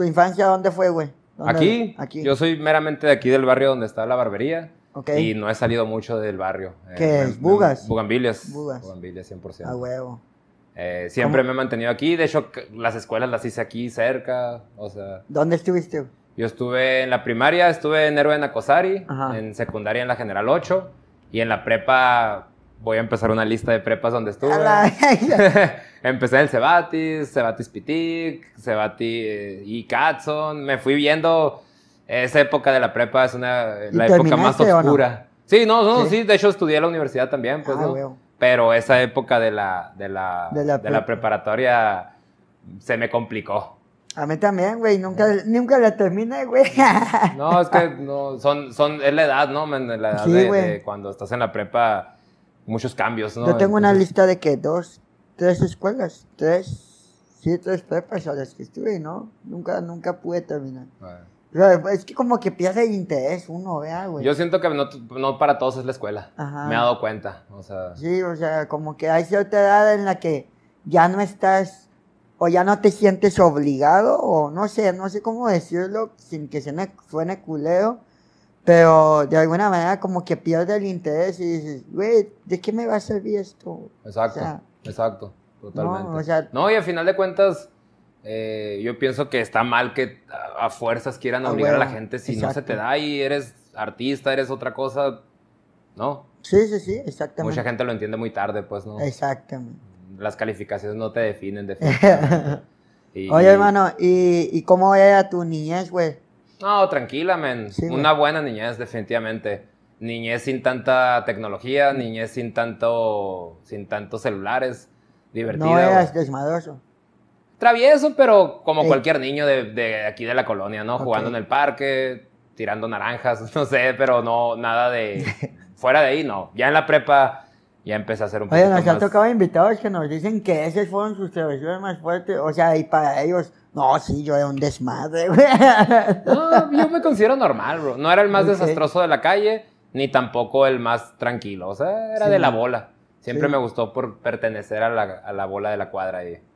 ¿Tu infancia dónde fue, güey? aquí, Yo soy meramente de aquí del barrio donde está la barbería. Y no he salido mucho del barrio. Eh, ¿Qué ¿Bugas? Bugambilias. Bugas. 100%. A huevo. Eh, siempre me he mantenido aquí. De hecho, las escuelas las hice aquí cerca. O sea. ¿Dónde estuviste? Yo estuve en la primaria, estuve en Héroe en Acosari, en secundaria en la General 8 y en la prepa voy a empezar una lista de prepas donde estuve. Empecé en el Cebatis, Cebatis Pitik, Cebatis eh, y Catson. Me fui viendo. Esa época de la prepa es una, la época más oscura. Sí, no, ¿Sí? De hecho, estudié en la universidad también, pues, ah, Pero esa época de la, de la, de la, preparatoria se me complicó. A mí también, güey, nunca, nunca la terminé, güey. No, es que no, son, son, es la edad, ¿no? La edad de, cuando estás en la prepa, muchos cambios, ¿no? Yo tengo una lista de que dos, tres escuelas, tres, sí, tres prepas a las que estuve, ¿no? Nunca, nunca pude terminar. Ah. es que como que pierde el interés uno, vea, güey. Yo siento que no, no para todos es la escuela. Me he dado cuenta, o sea. Sí, o sea, como que hay cierta edad en la que ya no estás o ya no te sientes obligado o no sé, no sé cómo decirlo sin que se me suene culero, pero de alguna manera como que pierde el interés y dices, güey, ¿de qué me va a servir esto? Exacto, exacto, totalmente. No, y al final de cuentas, eh, yo pienso que está mal que a, fuerzas quieran obligar a la gente si no se te da y eres artista, eres otra cosa, ¿no? Sí, sí, sí, exactamente. Mucha gente lo entiende muy tarde, pues, ¿no? Exactamente. Las calificaciones no te definen, de y, Oye, hermano, ¿y, ¿y cómo a tu niñez, güey? No, tranquila, men. Una buena niñez, definitivamente. Niñez sin tanta tecnología, niñez sin tanto, sin tantos celulares. Divertida. No eras desmadroso. Travieso, pero como cualquier niño de, aquí de la colonia, ¿no? Jugando en el parque, tirando naranjas, no sé, pero no, nada de... Fuera de ahí, no. Ya en la prepa ya empecé a hacer un poco. Oye, nos han tocado invitados que nos dicen que esas fueron sus televisiones más fuertes. O sea, y para ellos, no, sí, yo era un desmadre, No, yo me considero normal, bro. No era el más desastroso de la calle, ni tampoco el más tranquilo. O sea, era de la bola. Siempre me gustó por pertenecer a la, a la bola de la cuadra ahí.